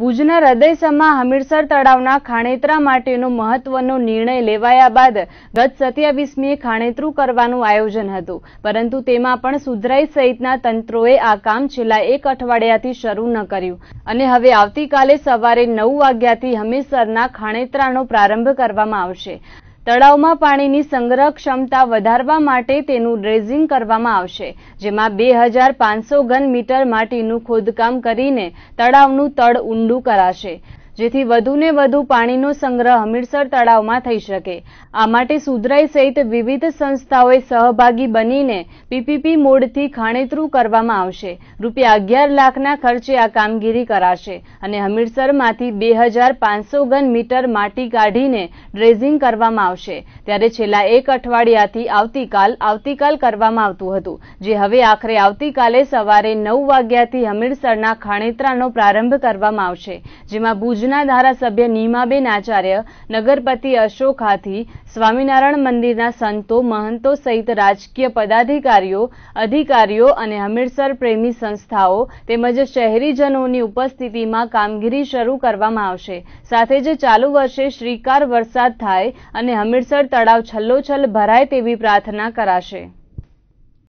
ભુજના હૃદયસમાં હમીરસર તળાવના ખાણેતરા માટેનો મહત્વનો નિર્ણય લેવાયા બાદ ગત સત્યાવીસમીએ ખાણેતરું કરવાનું આયોજન હતું પરંતુ તેમાં પણ સુધરાઈ સહિતના તંત્રોએ આ કામ છેલ્લા એક અઠવાડિયાથી શરૂ ન કર્યું અને હવે આવતીકાલે સવારે નવ વાગ્યાથી હમીરસરના ખાણેતરાનો પ્રારંભ કરવામાં આવશે તળાવમાં પાણીની સંગ્રહ ક્ષમતા વધારવા માટે તેનું ડ્રેઝિંગ કરવામાં આવશે જેમાં બે હજાર પાંચસો ઘન મીટર માટીનું ખોદકામ કરીને તળાવનું તળ ઊંડું કરાશે જેથી વધુને વધુ પાણીનો સંગ્રહ હમીરસર તળાવમાં થઈ શકે આ માટે સુધરાઈ સહિત વિવિધ સંસ્થાઓએ સહભાગી બનીને પીપીપી મોડથી ખાણેતરું કરવામાં આવશે રૂપિયા અગિયાર લાખના ખર્ચે આ કામગીરી કરાશે અને હમીરસરમાંથી બે ઘન મીટર માટી કાઢીને ડ્રેઝિંગ કરવામાં આવશે ત્યારે છેલ્લા એક અઠવાડિયાથી આવતીકાલ આવતીકાલ કરવામાં આવતું હતું જે હવે આખરે આવતીકાલે સવારે નવ વાગ્યાથી હમીરસરના ખાણેતરાનો પ્રારંભ કરવામાં આવશે જેમાં ભુજ ભુજના ધારાસભ્ય નીમાબેન આચાર્ય નગરપતિ અશોક હાથી સ્વામિનારાયણ મંદિરના સંતો મહંતો સહિત રાજકીય પદાધિકારીઓ અધિકારીઓ અને હમીરસર પ્રેમી સંસ્થાઓ તેમજ શહેરીજનોની ઉપસ્થિતિમાં કામગીરી શરૂ કરવામાં આવશે સાથે જ ચાલુ વર્ષે શ્રીકાર વરસાદ થાય અને હમીરસર તળાવ છલ્લોછલ ભરાય તેવી પ્રાર્થના કરાશે